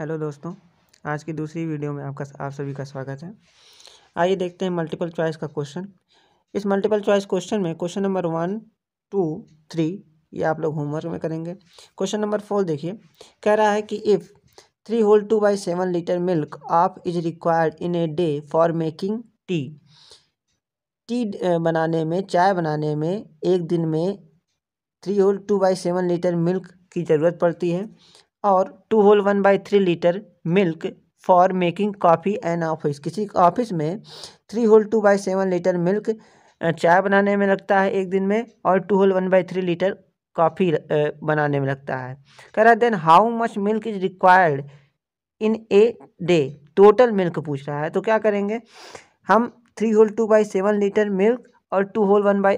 hello दोस्तों आज की दूसरी वीडियो में आपका आप सभी का स्वागत है आइए देखते हैं मल्टीपल चॉइस का क्वेश्चन इस मल्टीपल चॉइस क्वेश्चन में question number one two three ये आप लोग होमवर्क में करेंगे क्वेश्चन नंबर फोर देखिए कह रहा है कि if three whole two by seven litre milk आप is required in a day for making tea tea बनाने में चाय बनाने में एक दिन में three whole two by seven litre milk की ज़रूरत पड़ती है और two whole one by three litre milk for making coffee and office किसी ऑफिस में three whole two by seven litre milk चाय बनाने में लगता है एक दिन में और two whole one by three litre coffee बनाने में लगता है कह रहा है then how much milk is required in a day total milk पूछ रहा है तो क्या करेंगे हम three whole two by seven litre milk और two whole one by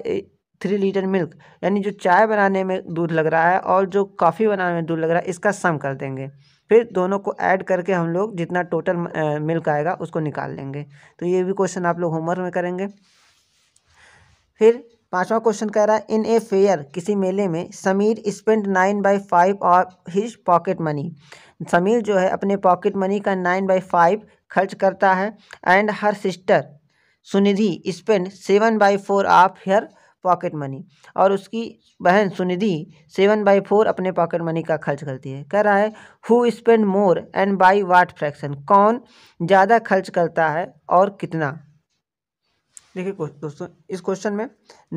three litre milk यानी जो चाय बनाने में दूध लग रहा है और जो कॉफ़ी बनाने में दूध लग रहा है इसका सम कर देंगे फिर दोनों को ऐड करके हम लोग जितना टोटल मिल्क आएगा उसको निकाल लेंगे तो ये भी क्वेश्चन आप लोग होमवर्क में करेंगे फिर पांचवा क्वेश्चन कह रहा है इन ए फेयर किसी मेले में Sameer spend nine by five of his pocket money Sameer जो है अपने पॉकेट मनी का नाइन बाई फाइव खर्च करता है and her sister Sunidhi spend seven by four of her pocket money और उसकी बहन सुनिधि सेवन बाई फोर अपने पॉकेट मनी का खर्च करती है कह रहा है who spend more and by what fraction कौन ज़्यादा खर्च करता है और कितना देखिए दोस्तों इस क्वेश्चन में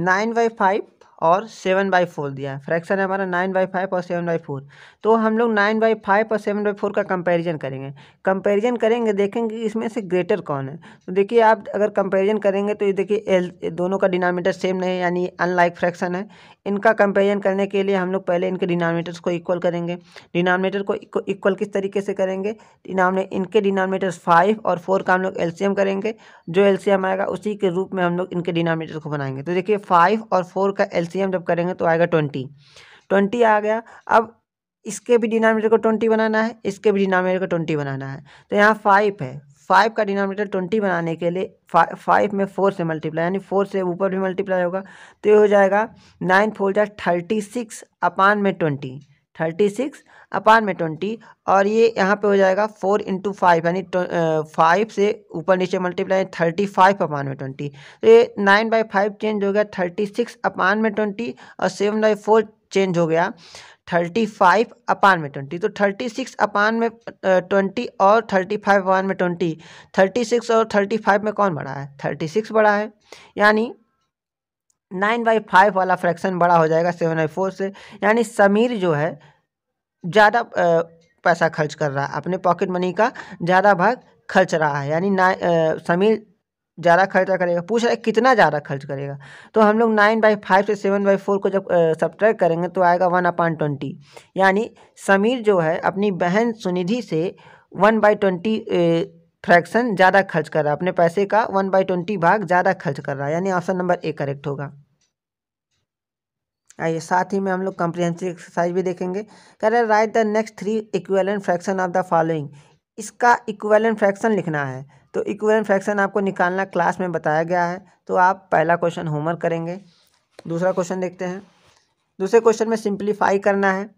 नाइन बाई फाइव और सेवन बाई फोर दिया है फ्रैक्शन है हमारा नाइन बाई फाइव और सेवन बाई फोर तो हम लोग नाइन बाई फाइव और सेवन बाई फोर का कंपैरिजन करेंगे कंपैरिजन करेंगे देखेंगे इसमें से ग्रेटर कौन है तो देखिए आप अगर कंपैरिजन करेंगे तो ये देखिए एल दोनों का डिनोमीटर सेम नहीं यानी अनलाइक फ्रैक्शन है इनका कंपेरिजन करने के लिए हम लोग पहले इनके डिनोमीटर्स को इक्वल करेंगे डिनोमीटर को इक्वल किस तरीके से करेंगे डिनोमिने इनके डिनोमीटर फाइव और फोर का हम लोग एल्सीयम करेंगे जो एल्सीयम आएगा उसी के रूप में हम लोग इनके डिनोमीटर को बनाएंगे तो देखिए फाइव और फोर का एल एलसीएम जब करेंगे तो आएगा ट्वेंटी ट्वेंटी आ गया अब इसके भी डिनोमिनेटर को ट्वेंटी बनाना है इसके भी डिनोमिनेटर को ट्वेंटी बनाना है तो यहाँ फाइव है फाइव का डिनोमिनेटर ट्वेंटी बनाने के लिए फाइव में फोर से मल्टीप्लाई यानी फोर से ऊपर भी मल्टीप्लाई होगा तो ये हो जाएगा नाइन फोर जाए थर्टी सिक्स अपान में ट्वेंटी थर्टी सिक्स अपान में ट्वेंटी और ये यहाँ पे हो जाएगा फोर इंटू फाइव यानी फाइव से ऊपर नीचे मल्टीप्लाई थर्टी फाइव अपान में ट्वेंटी तो ये नाइन बाई फाइव चेंज हो गया थर्टी सिक्स अपान में ट्वेंटी और सेवन बाई फोर चेंज हो गया थर्टी फाइव अपान में ट्वेंटी तो थर्टी सिक्स अपान में ट्वेंटी और थर्टी फाइव अपान में ट्वेंटी थर्टी सिक्स और थर्टी फाइव में कौन बड़ा है थर्टी सिक्स बड़ा है यानी नाइन बाई फाइव वाला फ्रैक्शन बड़ा हो जाएगा सेवन बाई फोर से यानी समीर जो है ज़्यादा पैसा खर्च कर रहा है अपने पॉकेट मनी का ज़्यादा भाग खर्च रहा है यानी ना समीर ज़्यादा खर्चा करेगा पूछ रहा है कितना ज़्यादा खर्च करेगा तो हम लोग नाइन बाई फाइव से सेवन बाई फोर को जब सब्ट्रैक्ट करेंगे तो आएगा वन अपान ट्वेंटी यानी समीर जो है अपनी बहन सुनिधि से वन बाई ट्वेंटी फ्रैक्शन ज़्यादा खर्च कर रहा है अपने पैसे का वन बाई ट्वेंटी भाग ज़्यादा खर्च कर रहा है यानी ऑप्शन नंबर ए करेक्ट होगा आइए साथ ही में हम लोग कंप्रीहेंसिव एक्सरसाइज भी देखेंगे कह रहे write the next three equivalent fraction of the following इसका इक्वेलेंट फ्रैक्शन लिखना है तो इक्वेलेंट फ्रैक्शन आपको निकालना क्लास में बताया गया है तो आप पहला क्वेश्चन होमवर्क करेंगे दूसरा क्वेश्चन देखते हैं दूसरे क्वेश्चन में सिंप्लीफाई करना है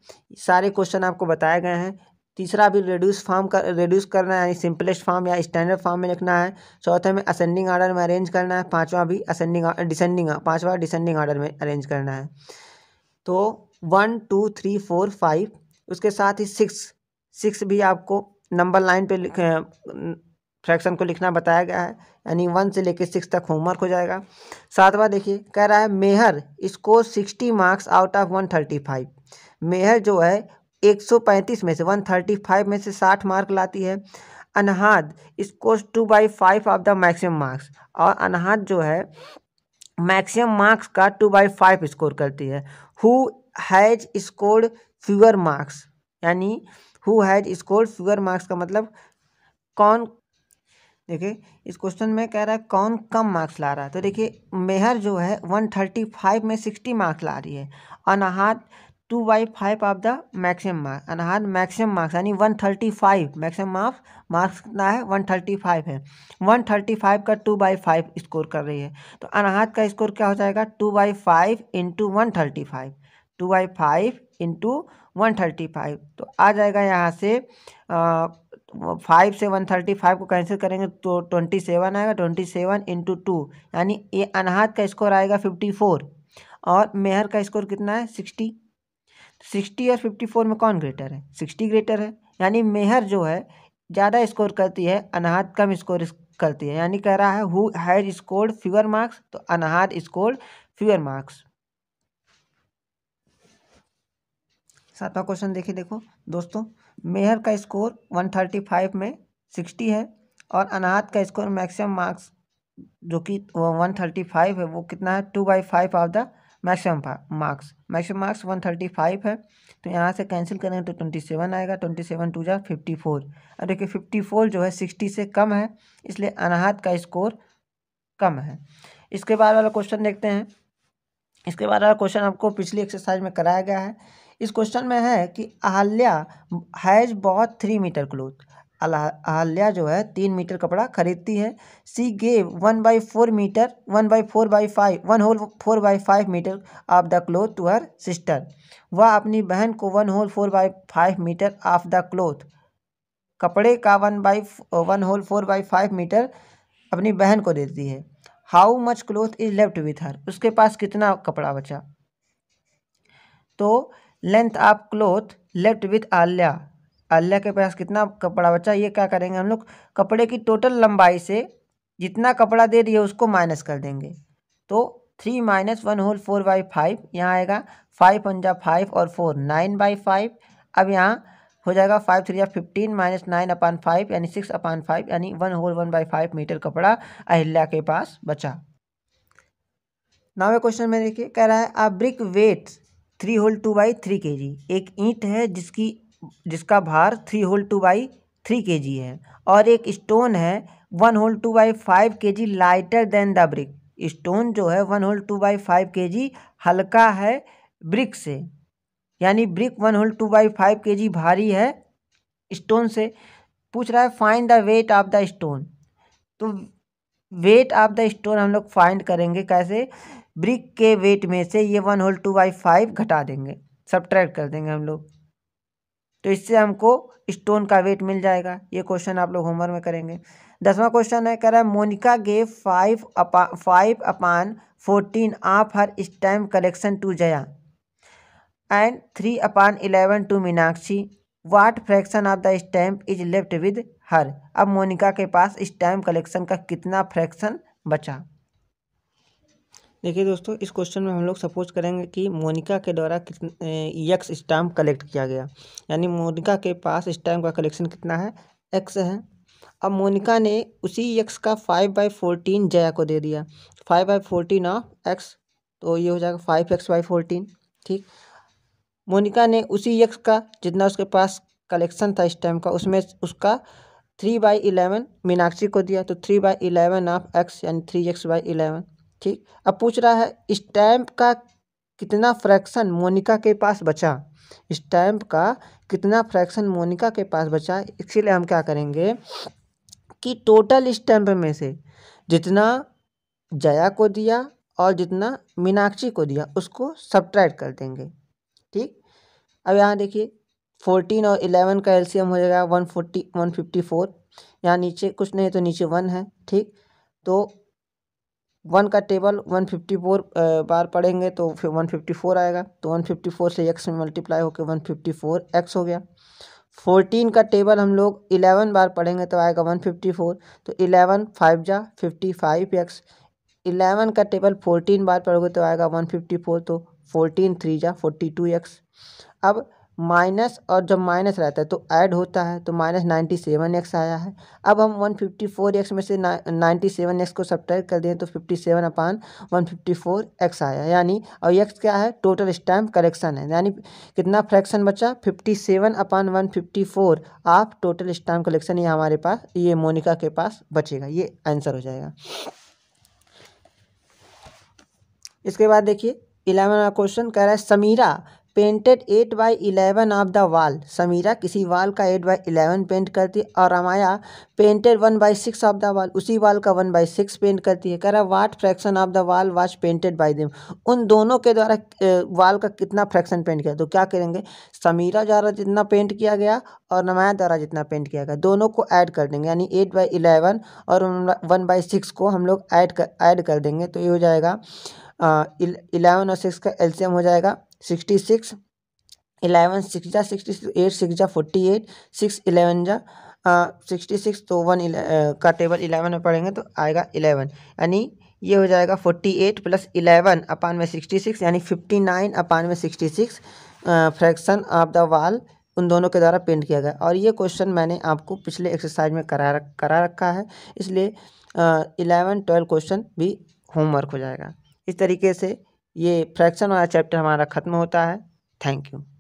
सारे क्वेश्चन आपको बताए गए हैं तीसरा भी रिड्यूस फॉर्म कर रिड्यूस करना है यानी सिंपलेस्ट फॉर्म या स्टैंडर्ड फॉर्म में लिखना है चौथे में असेंडिंग ऑर्डर में अरेंज करना है पांचवा भी असेंडिंग डिसेंडिंग पांचवा डिसेंडिंग ऑर्डर में अरेंज करना है तो one two three four five उसके साथ ही सिक्स सिक्स भी आपको नंबर लाइन पे फ्रैक्शन को लिखना बताया गया है यानी वन से लेकर सिक्स तक होमवर्क हो जाएगा सातवां देखिए कह रहा है मेहर इसको sixty marks out of one thirty five Mehar जो है एक सौ पैंतीस में से वन थर्टी फाइव में से साठ मार्क लाती है अनहाद इसको two by five of the maximum marks और अनहाद जो है मैक्सिमम मार्क्स का टू बाई फाइव स्कोर करती है who has scored fewer marks यानी who has scored fewer marks का मतलब कौन देखिए इस क्वेश्चन में कह रहा है कौन कम मार्क्स ला रहा है तो देखिए मेहर जो है वन थर्टी फाइव में सिक्सटी मार्क्स ला रही है Anahat two by five of the maximum marks Anahar maximum marks यानी one thirty five maximum marks marks कितना है वन थर्टी फाइव है वन थर्टी फाइव का टू बाई फाइव स्कोर कर रही है तो अनहात का स्कोर क्या हो जाएगा two by five into one thirty five two by five into one thirty five तो आ जाएगा यहाँ से फाइव से वन थर्टी फाइव को कैंसिल करेंगे तो ट्वेंटी सेवन आएगा ट्वेंटी सेवन इंटू टू यानी ये अनहात का स्कोर आएगा फिफ्टी फोर और मेहर का स्कोर कितना है सिक्सटी सिक्सटी और फिफ्टी फोर में कौन ग्रेटर है सिक्सटी ग्रेटर है यानी मेहर जो है ज़्यादा स्कोर करती है अनाहत कम स्कोर करती है यानी कह रहा है who has scored fewer marks तो अनाहत स्कोर फ्यूअर मार्क्स सातवा क्वेश्चन देखिए देखो दोस्तों मेहर का स्कोर वन थर्टी फाइव में सिक्सटी है और अनाहत का स्कोर मैक्सिमम मार्क्स जो कि वन थर्टी फाइव है वो कितना है two by five of the maximum marks maximum marks one thirty five है तो यहाँ से कैंसिल करेंगे तो ट्वेंटी सेवन आएगा ट्वेंटी सेवन टू जा फिफ्टी फोर अब देखिए फिफ्टी फोर जो है सिक्सटी से कम है इसलिए अनाहत का स्कोर कम है इसके बाद वाला क्वेश्चन देखते हैं इसके बाद वाला क्वेश्चन आपको पिछली एक्सरसाइज में कराया गया है इस क्वेश्चन में है कि Ahalya has bought three metre cloth Ahalya जो है तीन मीटर कपड़ा खरीदती है she gave one by four metre one by four by five one whole four by five metre of the cloth to her sister वह अपनी बहन को one whole four by five metre of the cloth कपड़े का one by one whole four by five metre अपनी बहन को देती है how much cloth is left with her उसके पास कितना कपड़ा बचा तो length of cloth left with Alya अल्लाह के पास कितना कपड़ा बचा ये क्या करेंगे हम लोग कपड़े की टोटल लंबाई से जितना कपड़ा दे रही है उसको माइनस कर देंगे तो three minus one whole four by five यहाँ आएगा फाइव पंजा फाइव और फोर नाइन बाई फाइव अब यहाँ हो जाएगा फाइव थ्री या fifteen minus nine upon five यानी सिक्स अपान फाइव यानी one whole one by five metre कपड़ा अहिल्या के पास बचा नावे क्वेश्चन में देखिए कह रहा है a brick weight three whole two by three K G एक ईंट है जिसकी जिसका भार three whole two by three K G है और एक स्टोन है one whole two by five K G lighter than the brick stone जो है one whole two by five K G हल्का है ब्रिक से यानी brick one whole two by five K G भारी है स्टोन से पूछ रहा है find the weight of the stone तो वेट ऑफ द स्टोन हम लोग फाइंड करेंगे कैसे ब्रिक के वेट में से ये one whole two by five घटा देंगे सब्ट्रैक्ट कर देंगे हम लोग तो इससे हमको स्टोन का वेट मिल जाएगा ये क्वेश्चन आप लोग होमवर्क में करेंगे दसवां क्वेश्चन है कह रहा है Monika gave five upon five upon fourteen of her stamp collection to Jaya and three upon eleven to Meenakshi what fraction of the stamp is left with her अब मोनिका के पास स्टैम्प कलेक्शन का कितना फ्रैक्शन बचा देखिए दोस्तों इस क्वेश्चन में हम लोग सपोज करेंगे कि मोनिका के द्वारा कितने यक्स स्टाम्प कलेक्ट किया गया यानी मोनिका के पास स्टाम्प का कलेक्शन कितना है एक्स है अब मोनिका ने उसी यक्स का फाइव बाई फोर्टीन जया को दे दिया five by fourteen of X तो ये हो जाएगा फाइव एक्स बाई फोर्टीन ठीक मोनिका ने उसी यक्स का जितना उसके पास कलेक्शन था इस टाइम का उसमें उसका थ्री बाई इलेवन मीनाक्षी को दिया तो three by eleven of X यानी थ्री एक्स बाई इलेवन ठीक अब पूछ रहा है स्टैम्प का कितना फ्रैक्शन मोनिका के पास बचा स्टैम्प का कितना फ्रैक्शन मोनिका के पास बचा इसीलिए हम क्या करेंगे कि टोटल स्टैम्प में से जितना जया को दिया और जितना मीनाक्षी को दिया उसको सब्ट्रैक्ट कर देंगे ठीक अब यहाँ देखिए फोर्टीन और इलेवन का एलसीएम हो जाएगा one forty one fifty four यहाँ नीचे कुछ नहीं तो नीचे वन है ठीक तो वन का टेबल वन फिफ्टी फोर बार पढ़ेंगे तो फिर वन फिफ्टी फोर आएगा तो वन फिफ्टी फोर से एक्स में मल्टीप्लाई होकर वन फिफ्टी फोर एक्स हो गया फोर्टीन का टेबल हम लोग इलेवन बार पढ़ेंगे तो आएगा वन फिफ्टी फोर तो इलेवन फाइव जा फिफ्टी फाइव एक्स इलेवन का टेबल फोर्टीन बार पढ़ोगे तो आएगा वन फिफ्टी फोर तो फोर्टीन थ्री जा फोर्टी टू एक्स अब माइनस और जब माइनस रहता है तो ऐड होता है तो माइनस नाइन्टी सेवन एक्स आया है अब हम वन फिफ्टी फोर एक्स में से नाइन्टी सेवन एक्स को सब्ट्रैक्ट कर दें तो fifty seven upon one fifty four X आया यानी और एक्स क्या है टोटल स्टैम्प कलेक्शन है यानी कितना फ्रैक्शन बचा fifty seven upon one fifty four आप टोटल स्टैम्प कलेक्शन ये हमारे पास ये मोनिका के पास बचेगा ये आंसर हो जाएगा इसके बाद देखिए इलेवन क्वेश्चन कह रहा है Samira painted eight by eleven of the wall Samira किसी वॉल का एट बाई इलेवन पेंट करती है और Ramaya painted one by six of the wall उसी वॉल का वन बाई सिक्स पेंट करती है कह रहा what fraction of the wall which painted by them उन दोनों के द्वारा वॉल का कितना फ्रैक्शन पेंट किया तो क्या करेंगे समीरा द्वारा जितना पेंट किया गया और नमाया द्वारा जितना पेंट किया गया दोनों को ऐड कर देंगे यानी एट बाई इलेवन और वन बाई सिक्स को हम लोग ऐड कर ऐड कर देंगे तो ये हो जाएगा इलेवन और सिक्स का एल्शियम हो जाएगा सिक्सटी सिक्स इलेवन सिक्स जा सिक्सटी एट सिक्स जा फोर्टी एट सिक्स इलेवन जा सिक्सटी सिक्स तो वन का टेबल इलेवन में पढ़ेंगे तो आएगा इलेवन यानी ये हो जाएगा forty eight plus eleven upon में सिक्सटी सिक्स यानी फिफ्टी नाइन अपान में sixty six fraction of the wall उन दोनों के द्वारा पेंट किया गया और ये क्वेश्चन मैंने आपको पिछले एक्सरसाइज में करा रख करा रखा है इसलिए इलेवन ट्वेल्व क्वेश्चन भी होमवर्क हो जाएगा इस तरीके से ये फ्रैक्शन वाला चैप्टर हमारा ख़त्म होता है थैंक यू